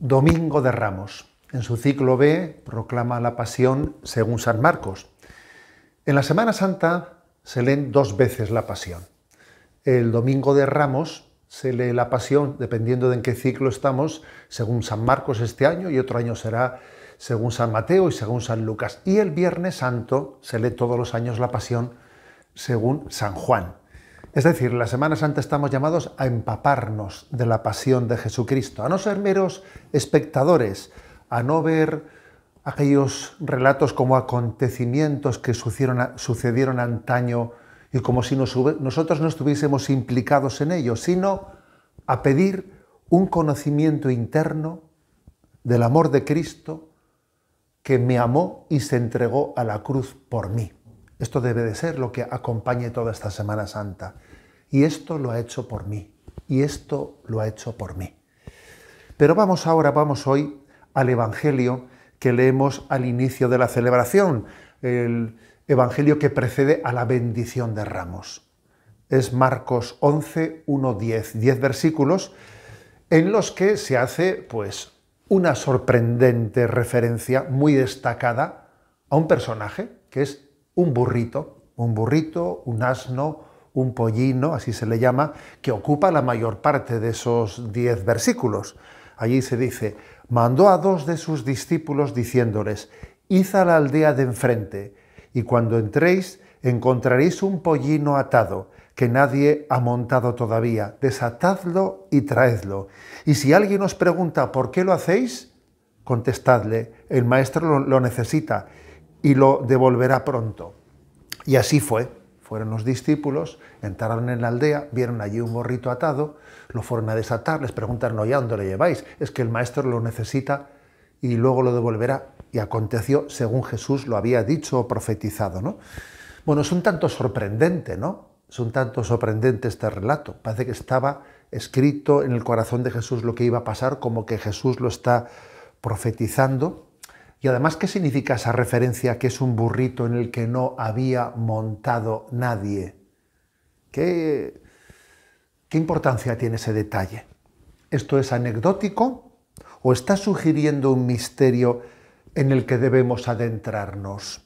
Domingo de Ramos. En su ciclo B proclama la pasión según San Marcos. En la Semana Santa se leen dos veces la pasión. El Domingo de Ramos se lee la pasión, dependiendo de en qué ciclo estamos, según San Marcos este año y otro año será según San Mateo y según San Lucas. Y el Viernes Santo se lee todos los años la pasión según San Juan. Es decir, la Semana Santa estamos llamados a empaparnos de la pasión de Jesucristo, a no ser meros espectadores, a no ver aquellos relatos como acontecimientos que sucedieron, antaño y como si nosotros no estuviésemos implicados en ello, sino a pedir un conocimiento interno del amor de Cristo que me amó y se entregó a la cruz por mí. Esto debe de ser lo que acompañe toda esta Semana Santa. Y esto lo ha hecho por mí. Y esto lo ha hecho por mí. Pero vamos ahora, vamos hoy al Evangelio que leemos al inicio de la celebración, el Evangelio que precede a la bendición de ramos. Es Marcos 11, 1, 10, 10 versículos en los que se hace pues una sorprendente referencia muy destacada a un personaje que es un burrito, un burrito, un asno, un pollino, así se le llama, que ocupa la mayor parte de esos diez versículos. Allí se dice, mandó a dos de sus discípulos diciéndoles, id a la aldea de enfrente, y cuando entréis encontraréis un pollino atado, que nadie ha montado todavía, desatadlo y traedlo. Y si alguien os pregunta por qué lo hacéis, contestadle, el maestro lo necesita y lo devolverá pronto. Y así fue. Fueron los discípulos, entraron en la aldea, vieron allí un gorrito atado, lo fueron a desatar, les preguntaron, "¿Y ¿a dónde lo lleváis? Es que el maestro lo necesita y luego lo devolverá. Y aconteció según Jesús lo había dicho o profetizado, ¿no? Bueno, es un tanto sorprendente, ¿no? Es un tanto sorprendente este relato. Parece que estaba escrito en el corazón de Jesús lo que iba a pasar, como que Jesús lo está profetizando. Y además, ¿qué significa esa referencia que es un burrito en el que no había montado nadie? ¿Qué, qué importancia tiene ese detalle? ¿Esto es anecdótico o está sugiriendo un misterio en el que debemos adentrarnos?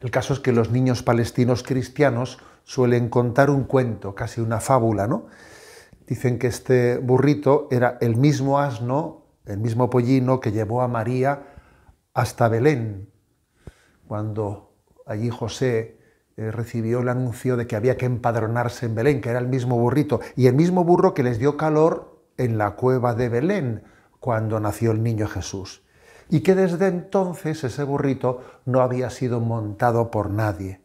El caso es que los niños palestinos cristianos suelen contar un cuento, casi una fábula, ¿no? Dicen que este burrito era el mismo asno el mismo pollino que llevó a María hasta Belén, cuando allí José eh, recibió el anuncio de que había que empadronarse en Belén, que era el mismo burrito, y el mismo burro que les dio calor en la cueva de Belén cuando nació el niño Jesús, y que desde entonces ese burrito no había sido montado por nadie.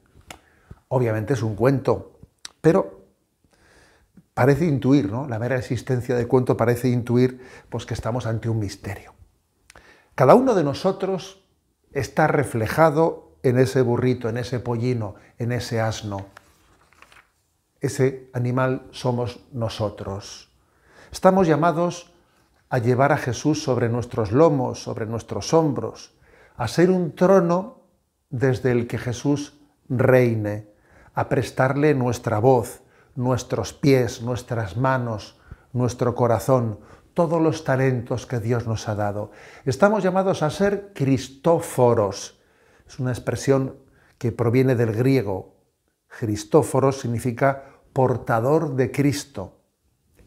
Obviamente es un cuento, pero parece intuir, ¿no? La mera existencia de cuento parece intuir pues, que estamos ante un misterio. Cada uno de nosotros está reflejado en ese burrito, en ese pollino, en ese asno. Ese animal somos nosotros. Estamos llamados a llevar a Jesús sobre nuestros lomos, sobre nuestros hombros, a ser un trono desde el que Jesús reine, a prestarle nuestra voz, nuestros pies, nuestras manos, nuestro corazón, todos los talentos que Dios nos ha dado. Estamos llamados a ser cristóforos. Es una expresión que proviene del griego. Cristóforos significa portador de Cristo,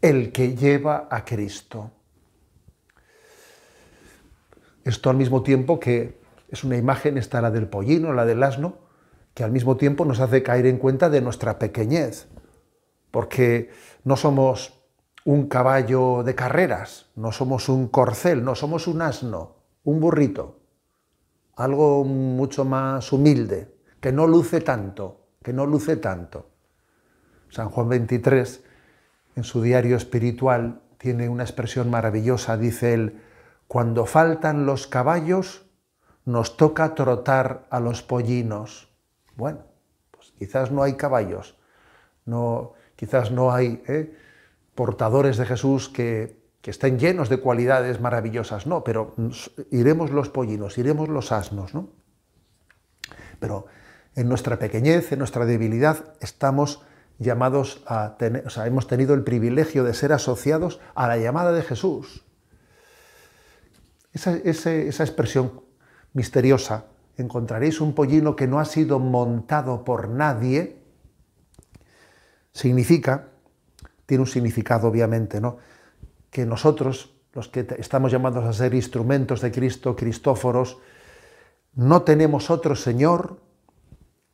el que lleva a Cristo. Esto al mismo tiempo que es una imagen, está la del pollino, la del asno, que al mismo tiempo nos hace caer en cuenta de nuestra pequeñez porque no somos un caballo de carreras, no somos un corcel, no somos un asno, un burrito, algo mucho más humilde, que no luce tanto, que no luce tanto. San Juan 23, en su diario espiritual, tiene una expresión maravillosa, dice él, cuando faltan los caballos, nos toca trotar a los pollinos. Bueno, pues quizás no hay caballos, no, Quizás no hay ¿eh? portadores de Jesús que, estén llenos de cualidades maravillosas, no, pero iremos los pollinos, iremos los asnos, ¿no? Pero en nuestra pequeñez, en nuestra debilidad, estamos llamados a tener, o sea, hemos tenido el privilegio de ser asociados a la llamada de Jesús. esa expresión misteriosa, encontraréis un pollino que no ha sido montado por nadie, Significa, tiene un significado obviamente, ¿no? que nosotros, los que estamos llamados a ser instrumentos de Cristo, cristóforos, no tenemos otro Señor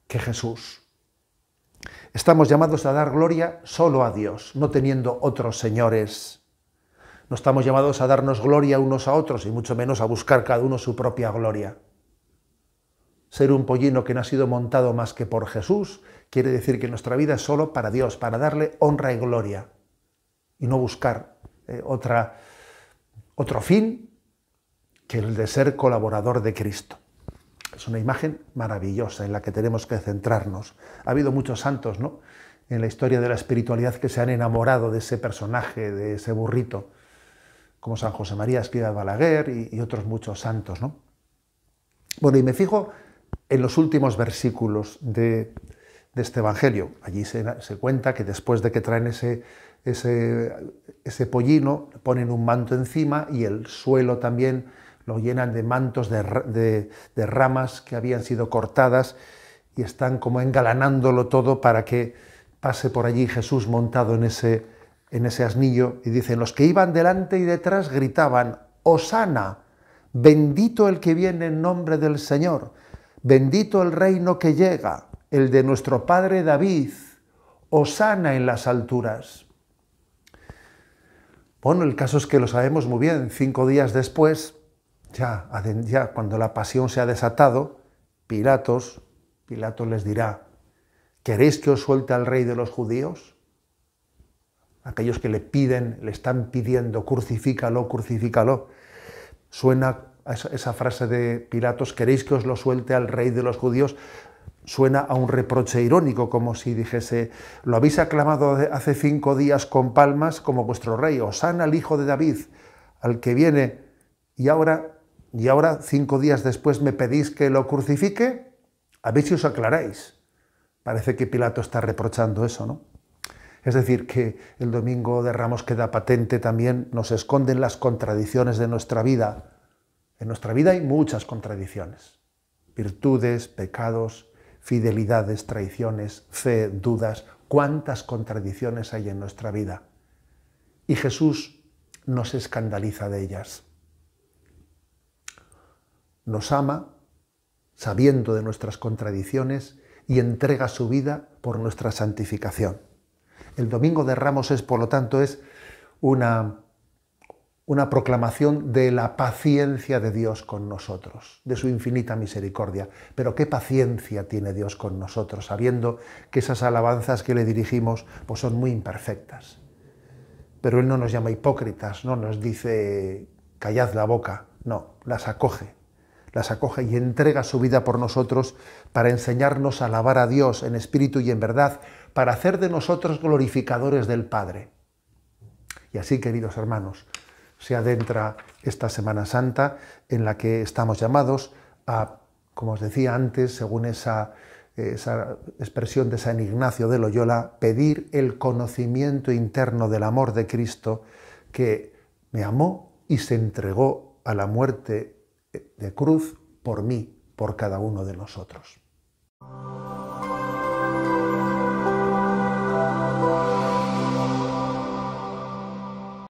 que Jesús. Estamos llamados a dar gloria solo a Dios, no teniendo otros señores. No estamos llamados a darnos gloria unos a otros y mucho menos a buscar cada uno su propia gloria. Ser un pollino que no ha sido montado más que por Jesús quiere decir que nuestra vida es solo para Dios, para darle honra y gloria y no buscar eh, otra, otro fin que el de ser colaborador de Cristo. Es una imagen maravillosa en la que tenemos que centrarnos. Ha habido muchos santos ¿no? en la historia de la espiritualidad que se han enamorado de ese personaje, de ese burrito, como San José María Esquiva Balaguer y, y, otros muchos santos. ¿no? Bueno, y me fijo en los últimos versículos de, este Evangelio. Allí se, cuenta que después de que traen ese, ese, pollino, ponen un manto encima y el suelo también lo llenan de mantos, de, ramas que habían sido cortadas y están como engalanándolo todo para que pase por allí Jesús montado en ese, en ese asnillo. Y dicen, los que iban delante y detrás gritaban, Osana, bendito el que viene en nombre del Señor Bendito el reino que llega, el de nuestro Padre David, sana en las alturas. Bueno, el caso es que lo sabemos muy bien, cinco días después, ya, ya cuando la pasión se ha desatado, Pilatos, les dirá, ¿queréis que os suelte al rey de los judíos? Aquellos que le piden, le están pidiendo, crucifícalo, crucifícalo. Suena esa frase de Pilatos, ¿queréis que os lo suelte al rey de los judíos? Suena a un reproche irónico, como si dijese, lo habéis aclamado hace cinco días con palmas como vuestro rey, Osana al hijo de David, al que viene, y ahora, y ahora cinco días después me pedís que lo crucifique, a ver si os aclaráis. Parece que Pilato está reprochando eso, ¿no? Es decir, que el domingo de Ramos queda patente también, nos esconden las contradicciones de nuestra vida, en nuestra vida hay muchas contradicciones, virtudes, pecados, fidelidades, traiciones, fe, dudas, cuántas contradicciones hay en nuestra vida. Y Jesús nos escandaliza de ellas. Nos ama sabiendo de nuestras contradicciones y entrega su vida por nuestra santificación. El Domingo de Ramos es, por lo tanto, es una una proclamación de la paciencia de Dios con nosotros, de su infinita misericordia. Pero qué paciencia tiene Dios con nosotros, sabiendo que esas alabanzas que le dirigimos pues son muy imperfectas. Pero Él no nos llama hipócritas, no nos dice callad la boca, no, las acoge, las acoge y entrega su vida por nosotros para enseñarnos a alabar a Dios en espíritu y en verdad, para hacer de nosotros glorificadores del Padre. Y así, queridos hermanos, se adentra esta Semana Santa en la que estamos llamados a, como os decía antes, según esa, esa expresión de San Ignacio de Loyola, pedir el conocimiento interno del amor de Cristo que me amó y se entregó a la muerte de cruz por mí, por cada uno de nosotros.